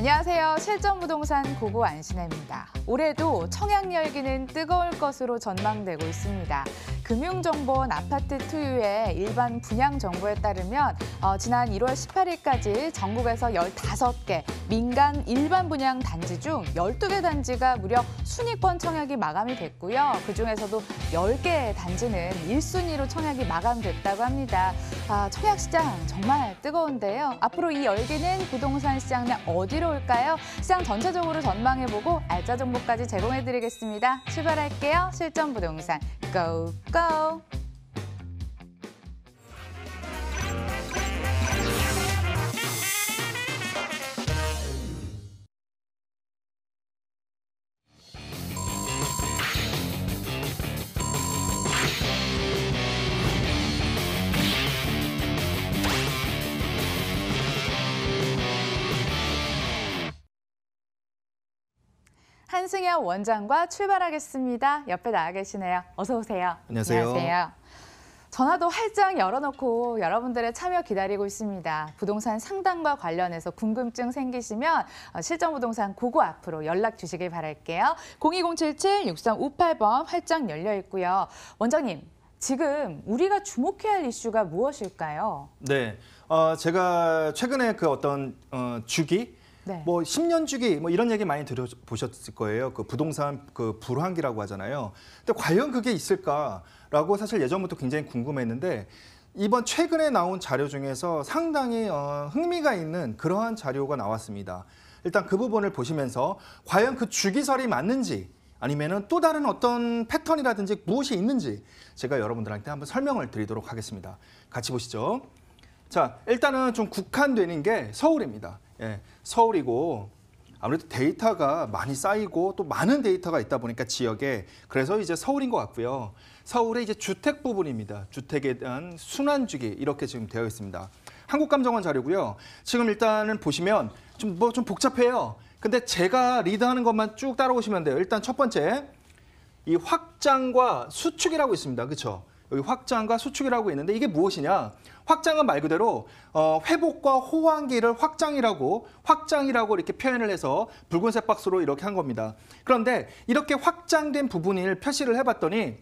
안녕하세요. 실전부동산 고고 안신혜입니다. 올해도 청약 열기는 뜨거울 것으로 전망되고 있습니다. 금융정보원 아파트 투유의 일반 분양 정보에 따르면 어, 지난 1월 18일까지 전국에서 15개 민간 일반 분양 단지 중 12개 단지가 무려 순위권 청약이 마감이 됐고요. 그중에서도 10개 단지는 1순위로 청약이 마감됐다고 합니다. 아, 청약 시장 정말 뜨거운데요. 앞으로 이 열기는 부동산 시장 내 어디로 올까요? 시장 전체적으로 전망해보고 알짜 정보까지 제공해드리겠습니다. 출발할게요. 실전 부동산 고고! go. 한승현 원장과 출발하겠습니다. 옆에 나와 계시네요. 어서 오세요. 안녕하세요. 안녕하세요. 전화도 활짝 열어놓고 여러분들의 참여 기다리고 있습니다. 부동산 상담과 관련해서 궁금증 생기시면 어, 실전부동산 고고 앞으로 연락 주시길 바랄게요. 02077-6358번 활짝 열려 있고요. 원장님, 지금 우리가 주목해야 할 이슈가 무엇일까요? 네, 어, 제가 최근에 그 어떤 어, 주기 네. 뭐 10년 주기 뭐 이런 얘기 많이 들어보셨을 거예요. 그 부동산 그 불황기라고 하잖아요. 근데 과연 그게 있을까라고 사실 예전부터 굉장히 궁금했는데 이번 최근에 나온 자료 중에서 상당히 어, 흥미가 있는 그러한 자료가 나왔습니다. 일단 그 부분을 보시면서 과연 그 주기설이 맞는지 아니면은 또 다른 어떤 패턴이라든지 무엇이 있는지 제가 여러분들한테 한번 설명을 드리도록 하겠습니다. 같이 보시죠. 자, 일단은 좀 국한되는 게 서울입니다. 예, 서울이고 아무래도 데이터가 많이 쌓이고 또 많은 데이터가 있다 보니까 지역에 그래서 이제 서울인 것 같고요. 서울의 이제 주택 부분입니다. 주택에 대한 순환 주기 이렇게 지금 되어 있습니다. 한국감정원 자료고요. 지금 일단은 보시면 좀 뭐좀 뭐좀 복잡해요. 근데 제가 리드하는 것만 쭉 따라오시면 돼요. 일단 첫 번째 이 확장과 수축이라고 있습니다. 그렇죠? 여기 확장과 수축이라고 있는데 이게 무엇이냐? 확장은 말 그대로 어, 회복과 호환기를 확장이라고 확장이라고 이렇게 표현을 해서 붉은색 박스로 이렇게 한 겁니다. 그런데 이렇게 확장된 부분을 표시를 해봤더니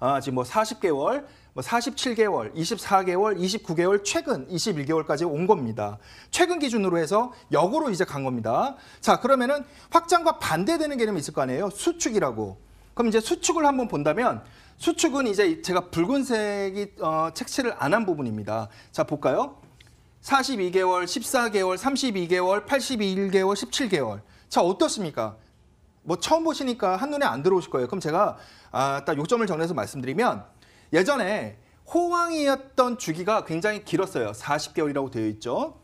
아, 지금 뭐 40개월, 뭐 47개월, 24개월, 29개월, 최근 21개월까지 온 겁니다. 최근 기준으로 해서 역으로 이제 간 겁니다. 자, 그러면은 확장과 반대되는 개념이 있을 거 아니에요? 수축이라고. 그럼 이제 수축을 한번 본다면 수축은 이제 제가 붉은색이 어, 책칠를안 한 부분입니다. 자 볼까요? 42개월, 14개월, 32개월, 82개월, 17개월. 자 어떻습니까? 뭐 처음 보시니까 한눈에 안 들어오실 거예요. 그럼 제가 아, 딱 요점을 정리해서 말씀드리면 예전에 호황이었던 주기가 굉장히 길었어요. 40개월이라고 되어 있죠.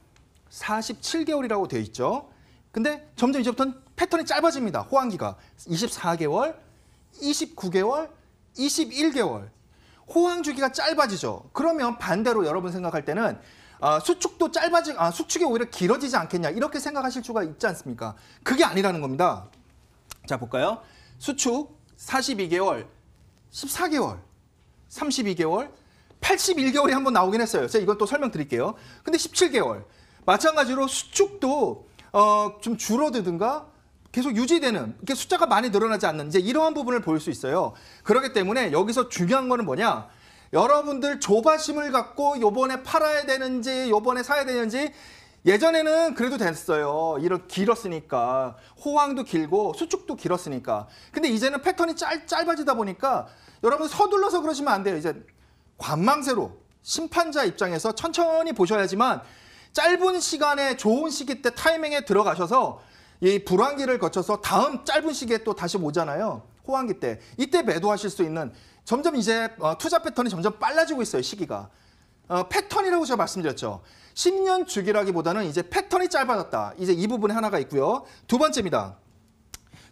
47개월이라고 되어 있죠. 근데 점점 이제부터는 패턴이 짧아집니다. 호황기가 24개월, 29개월, 21개월. 호황 주기가 짧아지죠. 그러면 반대로 여러분 생각할 때는 아, 수축도 짧아지, 아, 수축이 오히려 길어지지 않겠냐 이렇게 생각하실 수가 있지 않습니까? 그게 아니라는 겁니다. 자 볼까요? 수축 42개월, 14개월, 32개월, 81개월이 한번 나오긴 했어요. 제가 이것도 설명드릴게요. 근데 17개월 마찬가지로 수축도 어, 좀줄어드든가 계속 유지되는 이렇게 숫자가 많이 늘어나지 않는 이제 이러한 부분을 볼 수 있어요. 그렇기 때문에 여기서 중요한 거는 뭐냐? 여러분들 조바심을 갖고 요번에 팔아야 되는지 요번에 사야 되는지 예전에는 그래도 됐어요. 이런 길었으니까 호황도 길고 수축도 길었으니까. 근데 이제는 패턴이 짧, 짧아지다 보니까 여러분 서둘러서 그러시면 안 돼요. 이제 관망세로 심판자 입장에서 천천히 보셔야지만 짧은 시간에 좋은 시기 때 타이밍에 들어가셔서 이 불황기를 거쳐서 다음 짧은 시기에 또 다시 오잖아요. 호황기 때. 이때 매도하실 수 있는 점점 이제 어, 투자 패턴이 점점 빨라지고 있어요. 시기가. 어, 패턴이라고 제가 말씀드렸죠. 10년 주기라기보다는 이제 패턴이 짧아졌다. 이제 이 부분에 하나가 있고요. 두 번째입니다.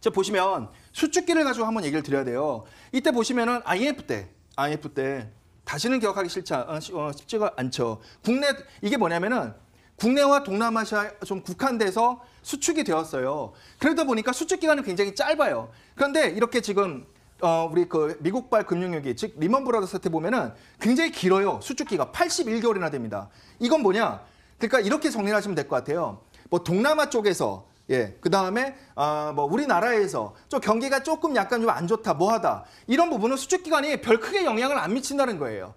자, 보시면 수축기를 가지고 한번 얘기를 드려야 돼요. 이때 보시면은 i f 때, i f 때 다시는 기억하기 싫지, 어, 어, 쉽지가 않죠. 국내, 이게 뭐냐면은 국내와 동남아시아 좀 국한돼서 수축이 되었어요. 그러다 보니까 수축 기간은 굉장히 짧아요. 그런데 이렇게 지금 어, 우리 그 미국발 금융위기, 즉 리먼 브라더 사태 보면은 굉장히 길어요. 수축기가 81개월이나 됩니다. 이건 뭐냐? 그러니까 이렇게 정리를 하시면 될 것 같아요. 뭐 동남아 쪽에서 예, 그 다음에 아, 뭐 우리나라에서 좀 경기가 조금 약간 좀 안 좋다, 뭐하다 이런 부분은 수축 기간이 별 크게 영향을 안 미친다는 거예요.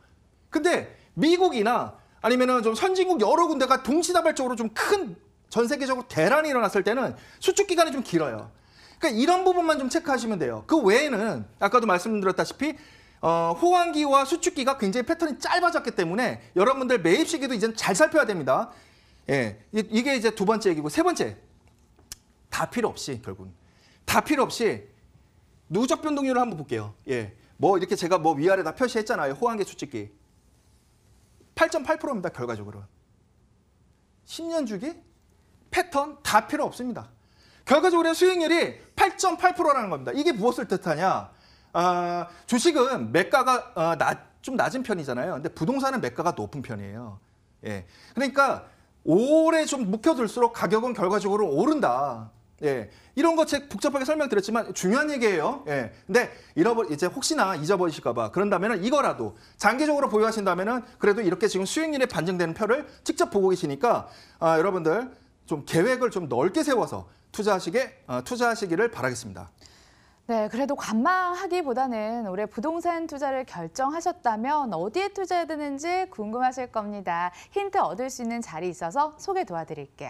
근데 미국이나 아니면은 좀 선진국 여러 군데가 동시다발적으로 좀 큰 전 세계적으로 대란이 일어났을 때는 수축 기간이 좀 길어요. 그러니까 이런 부분만 좀 체크하시면 돼요. 그 외에는 아까도 말씀드렸다시피 어, 호황기와 수축기가 굉장히 패턴이 짧아졌기 때문에 여러분들 매입 시기도 이제 잘 살펴야 됩니다. 예, 이게 이제 두 번째 얘기고 세 번째 다 필요 없이 결국 다 필요 없이 누적 변동률을 한번 볼게요. 예, 뭐 이렇게 제가 뭐 위아래 다 표시했잖아요. 호황기 수축기. 8.8%입니다. 결과적으로. 10년 주기 패턴 다 필요 없습니다. 결과적으로 수익률이 8.8%라는 겁니다. 이게 무엇을 뜻하냐? 아, 주식은 매가가 아, 어, 낮, 좀 낮은 편이잖아요. 근데 부동산은 매가가 높은 편이에요. 예. 그러니까 오래 좀 묵혀둘수록 가격은 결과적으로 오른다. 예, 이런 거책 복잡하게 설명드렸지만 중요한 얘기예요. 예, 근데 잃어버 이제 혹시나 잊어버리실까봐 그런다면은 이거라도 장기적으로 보유하신다면은 그래도 이렇게 지금 수익률이 반증되는 표를 직접 보고 계시니까 아, 여러분들 좀 계획을 좀 넓게 세워서 투자하시게 아, 투자하시기를 바라겠습니다. 네, 그래도 관망하기보다는 올해 부동산 투자를 결정하셨다면 어디에 투자해야 되는지 궁금하실 겁니다. 힌트 얻을 수 있는 자리 있어서 소개 도와드릴게요.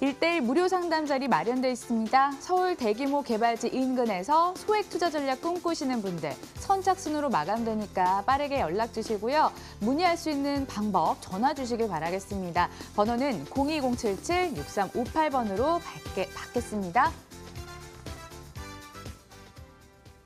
일대일 무료 상담 자리 마련돼 있습니다. 서울 대규모 개발지 인근에서 소액 투자 전략 꿈꾸시는 분들 선착순으로 마감되니까 빠르게 연락 주시고요. 문의할 수 있는 방법 전화 주시길 바라겠습니다. 번호는 02077-6358번으로 받게, 받겠습니다.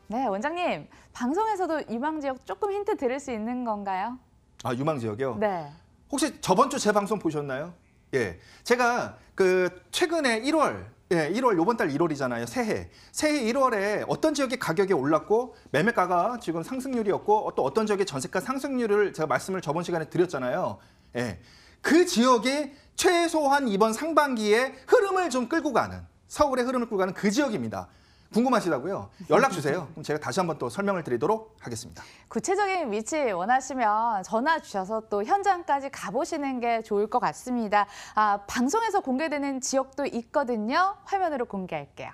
네, 원장님. 방송에서도 유망 지역 조금 힌트 들을 수 있는 건가요? 아, 유망 지역이요? 네. 혹시 저번 주 제 방송 보셨나요? 예. 제가 그 최근에 1월 예, 1월 요번 달 1월이잖아요. 새해. 새해 1월에 어떤 지역의 가격이 올랐고 매매가가 지금 상승률이었고 어, 또 어떤 지역의 전세가 상승률을 제가 말씀을 저번 시간에 드렸잖아요. 예. 그 지역이 최소한 이번 상반기에 흐름을 좀 끌고 가는 서울의 흐름을 끌고 가는 그 지역입니다. 궁금하시다고요? 연락 주세요. 그럼 제가 다시 한번 또 설명을 드리도록 하겠습니다. 구체적인 위치 원하시면 전화 주셔서 또 현장까지 가보시는 게 좋을 것 같습니다. 아, 방송에서 공개되는 지역도 있거든요. 화면으로 공개할게요.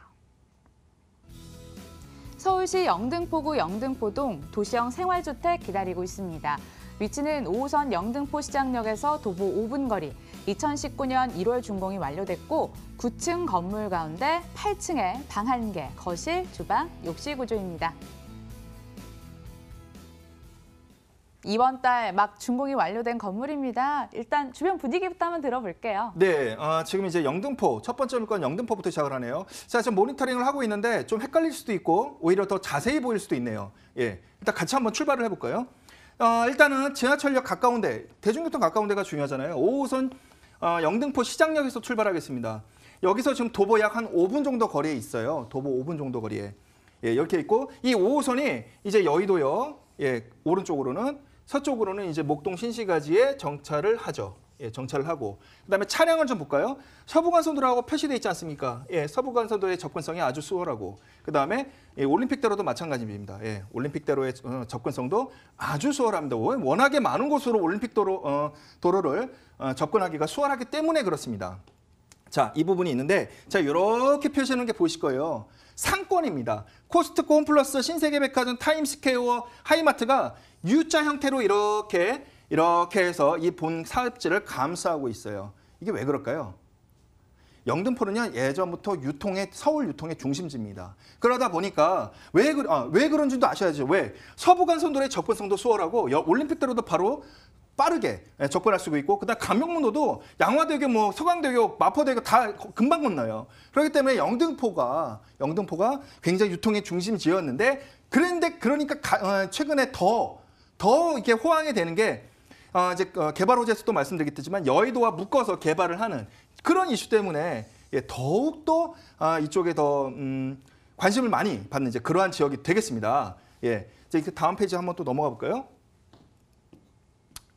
서울시 영등포구 영등포동 도시형 생활주택 기다리고 있습니다. 위치는 5호선 영등포시장역에서 도보 5분 거리, 2019년 1월 준공이 완료됐고 9층 건물 가운데 8층에 방 한 개, 거실, 주방, 욕실 구조입니다. 이번 달 막 준공이 완료된 건물입니다. 일단 주변 분위기부터 한번 들어볼게요. 네, 어, 지금 이제 영등포 첫 번째 물건 영등포부터 시작을 하네요. 자, 지금 모니터링을 하고 있는데 좀 헷갈릴 수도 있고 오히려 더 자세히 보일 수도 있네요. 예, 일단 같이 한번 출발을 해볼까요? 어, 일단은 지하철역 가까운데 대중교통 가까운데가 중요하잖아요. 5호선 어, 영등포 시장역에서 출발하겠습니다. 여기서 지금 도보 약 한 5분 정도 거리에 있어요. 도보 5분 정도 거리에. 예, 이렇게 있고 이 5호선이 이제 여의도역 예, 오른쪽으로는 서쪽으로는 이제 목동 신시가지에 정차를 하죠. 예, 정찰을 하고 그다음에 차량을 좀 볼까요? 서부간선도로하고 표시돼 있지 않습니까? 예, 서부간선도로의 접근성이 아주 수월하고 그다음에 예, 올림픽대로도 마찬가지입니다. 예, 올림픽대로의 어, 접근성도 아주 수월합니다. 워낙에 많은 곳으로 올림픽도로 어, 도로를 어, 접근하기가 수월하기 때문에 그렇습니다. 자, 이 부분이 있는데 자, 이렇게 표시하는 게 보이실 거예요. 상권입니다. 코스트코 홈플러스 신세계백화점 타임스퀘어 하이마트가 U자 형태로 이렇게 이렇게 해서 이 본 사업지를 감싸고 있어요. 이게 왜 그럴까요? 영등포는요 예전부터 유통의 서울 유통의 중심지입니다. 그러다 보니까 왜, 그, 아, 그런지도 아셔야죠. 왜 서부 간선도로의 접근성도 수월하고 올림픽대로도 바로 빠르게 접근할 예, 수 있고 그다음 감명문도도 양화대교, 뭐 서강대교, 마포대교 다 금방 건너요. 그렇기 때문에 영등포가 영등포가 굉장히 유통의 중심지였는데 그런데 그러니까 가, 어, 최근에 더 더 이게 호황이 되는 게 어, 이제 어, 개발 호재에서도 말씀드리겠지만 여의도와 묶어서 개발을 하는 그런 이슈 때문에 예, 더욱더 아, 이쪽에 더 음, 관심을 많이 받는 이제 그러한 지역이 되겠습니다. 예, 이제 그 다음 페이지 한번 또 넘어가 볼까요?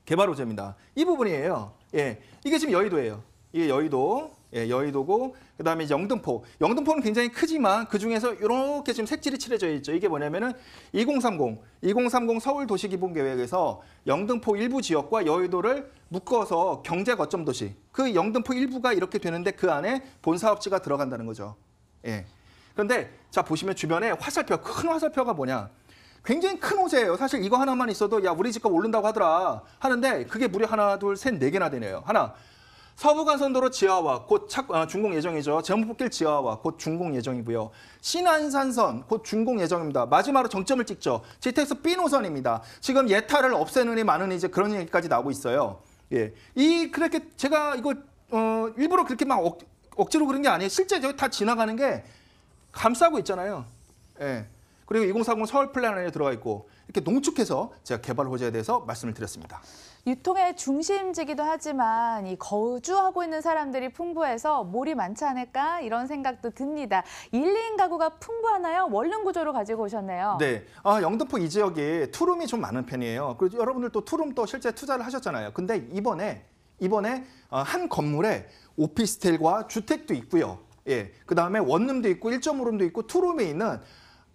개발 호재입니다. 이 부분이에요. 예, 이게 지금 여의도예요. 이게 여의도. 예, 여의도고 그다음에 이제 영등포. 영등포는 굉장히 크지만 그중에서 이렇게 지금 색칠이 칠해져 있죠. 이게 뭐냐면은 2030, 2030 서울 도시 기본 계획에서 영등포 일부 지역과 여의도를 묶어서 경제 거점 도시. 그 영등포 일부가 이렇게 되는데 그 안에 본 사업지가 들어간다는 거죠. 예. 그런데 자 보시면 주변에 화살표 큰 화살표가 뭐냐? 굉장히 큰 호재예요. 사실 이거 하나만 있어도 야 우리 집값 오른다고 하더라 하는데 그게 무려 하나 둘 셋 네 개나 되네요. 하나 서부간선도로 지하와 곧 착, 아, 준공 예정이죠. 제목길 지하와 곧 준공 예정이고요. 신안산선 곧 준공 예정입니다. 마지막으로 정점을 찍죠. GTX B 노선입니다. 지금 예타를 없애느니 많으니 이제 그런 얘기까지 나오고 있어요. 예. 이 그렇게 제가 이거 어, 일부러 그렇게 막 억, 억지로 그런 게 아니에요. 실제 저기 다 지나가는 게 감싸고 있잖아요. 예. 그리고 2 0 3 0 서울 플랜 안에 들어가 있고 이렇게 농축해서 제가 개발 호재에 대해서 말씀을 드렸습니다. 유통의 중심지기도 하지만 이 거주하고 있는 사람들이 풍부해서 몰이 많지 않을까 이런 생각도 듭니다. 1, 2인 가구가 풍부하나요? 원룸 구조로 가지고 오셨네요. 네, 아, 영등포 이 지역에 투룸이 좀 많은 편이에요. 그리고 여러분들 또 투룸 또 실제 투자를 하셨잖아요. 근데 이번에 이번에 어, 한 건물에 오피스텔과 주택도 있고요. 예, 그 다음에 원룸도 있고 일점오룸도 있고 투룸에 있는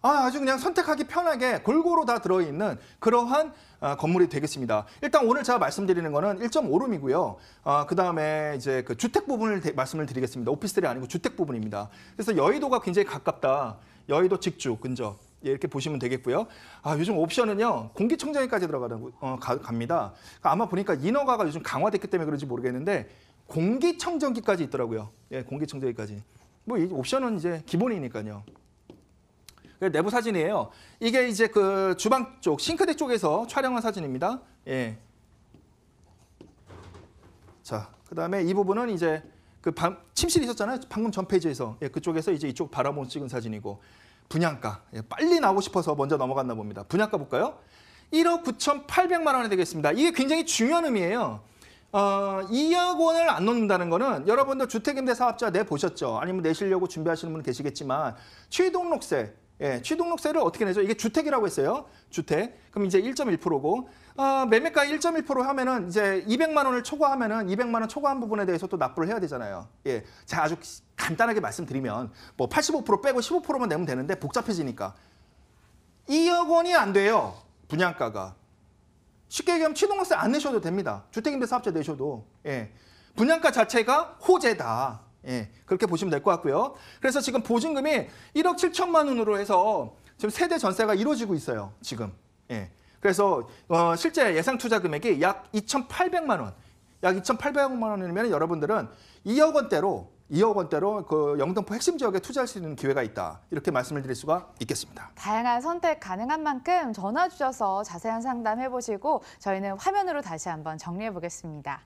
아, 아주 그냥 선택하기 편하게 골고루 다 들어있는 그러한 아, 건물이 되겠습니다. 일단 오늘 제가 말씀드리는 거는 1.5룸이고요. 아, 그다음에 이제 그 주택 부분을 말씀을 드리겠습니다. 오피스텔이 아니고 주택 부분입니다. 그래서 여의도가 굉장히 가깝다. 여의도 직주 근접. 예, 이렇게 보시면 되겠고요. 아, 요즘 옵션은요. 공기청정기까지 들어가는 어, 가, 갑니다. 그러니까 아마 보니까 인허가가 요즘 강화됐기 때문에 그런지 모르겠는데 공기청정기까지 있더라고요. 예, 공기청정기까지. 뭐이 옵션은 이제 기본이니까요. 그 내부 사진이에요. 이게 이제 그 주방 쪽, 싱크대 쪽에서 촬영한 사진입니다. 예. 자, 그 다음에 이 부분은 이제 그 방, 침실이 있었잖아요. 방금 전 페이지에서. 예, 그쪽에서 이제 이쪽 바라보고 찍은 사진이고. 분양가. 예, 빨리 나오고 싶어서 먼저 넘어갔나 봅니다. 분양가 볼까요? 1억 9,800만 원이 되겠습니다. 이게 굉장히 중요한 의미예요. 어, 2억 원을 안 넣는다는 거는 여러분들 주택임대 사업자 내 보셨죠? 아니면 내시려고 준비하시는 분 계시겠지만 취등록세 예, 취등록세를 어떻게 내죠? 이게 주택이라고 했어요. 주택. 그럼 이제 1.1%고 어, 매매가 1.1% 하면은 이제 200만 원을 초과하면은 200만 원 초과한 부분에 대해서 또 납부를 해야 되잖아요. 예, 자 아주 간단하게 말씀드리면 뭐 85% 빼고 15%만 내면 되는데 복잡해지니까 2억 원이 안 돼요. 분양가가. 쉽게 얘기하면 취등록세 안 내셔도 됩니다. 주택임대사업자 내셔도. 예. 분양가 자체가 호재다. 예, 그렇게 보시면 될 것 같고요. 그래서 지금 보증금이 1억 7천만 원으로 해서 지금 세대 전세가 이루어지고 있어요. 지금. 예. 그래서 어, 실제 예상 투자 금액이 약 2,800만 원. 약 2,800만 원이면 여러분들은 2억 원대로 2억 원대로 그 영등포 핵심 지역에 투자할 수 있는 기회가 있다. 이렇게 말씀을 드릴 수가 있겠습니다. 다양한 선택 가능한 만큼 전화 주셔서 자세한 상담해 보시고 저희는 화면으로 다시 한번 정리해 보겠습니다.